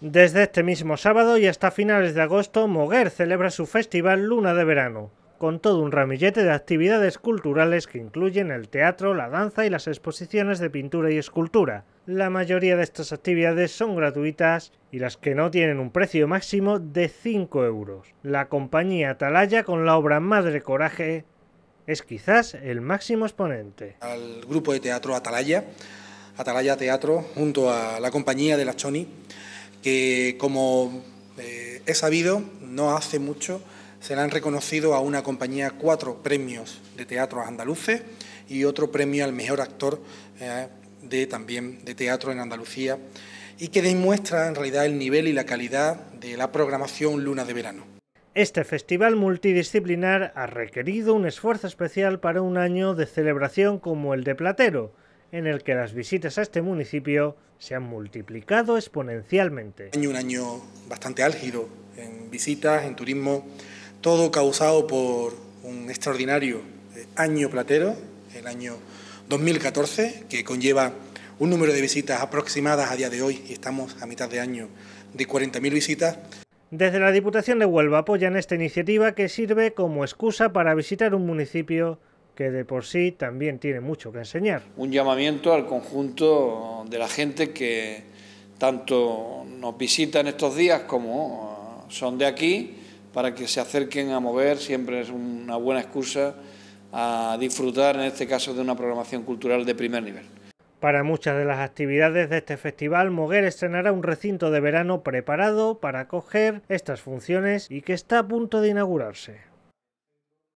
Desde este mismo sábado y hasta finales de agosto, Moguer celebra su festival Luna de Verano, con todo un ramillete de actividades culturales que incluyen el teatro, la danza y las exposiciones de pintura y escultura. La mayoría de estas actividades son gratuitas y las que no tienen un precio máximo de 5 euros. La compañía Atalaya con la obra Madre Coraje es quizás el máximo exponente. Al grupo de teatro Atalaya, Atalaya Teatro, junto a la compañía de la Choni, que como eh, he sabido, no hace mucho se le han reconocido a una compañía cuatro premios de teatro andaluces y otro premio al mejor actor eh, también de teatro en Andalucía y que demuestra en realidad el nivel y la calidad de la programación Luna de Verano. Este festival multidisciplinar ha requerido un esfuerzo especial para un año de celebración como el de Platero, en el que las visitas a este municipio se han multiplicado exponencialmente. Un año bastante álgido en visitas, en turismo, todo causado por un extraordinario eh, año platero, el año 2014, que conlleva un número de visitas aproximadas a día de hoy, y estamos a mitad de año, de 40.000 visitas. Desde la Diputación de Huelva apoyan esta iniciativa que sirve como excusa para visitar un municipio que de por sí también tiene mucho que enseñar. Un llamamiento al conjunto de la gente que tanto nos visita en estos días como uh, son de aquí, para que se acerquen a mover, siempre es una buena excusa a disfrutar en este caso de una programación cultural de primer nivel. Para muchas de las actividades de este festival, Moguer estrenará un recinto de verano preparado para acoger estas funciones y que está a punto de inaugurarse.